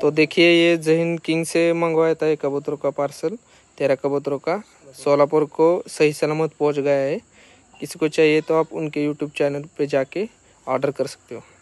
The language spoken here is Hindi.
तो देखिए ये जहीन किंग से मंगवाया था ये कबूतरों का पार्सल तेरह कबूतरों का सोलापुर को सही सलामत पहुंच गया है किसी को चाहिए तो आप उनके यूट्यूब चैनल पे जाके ऑर्डर कर सकते हो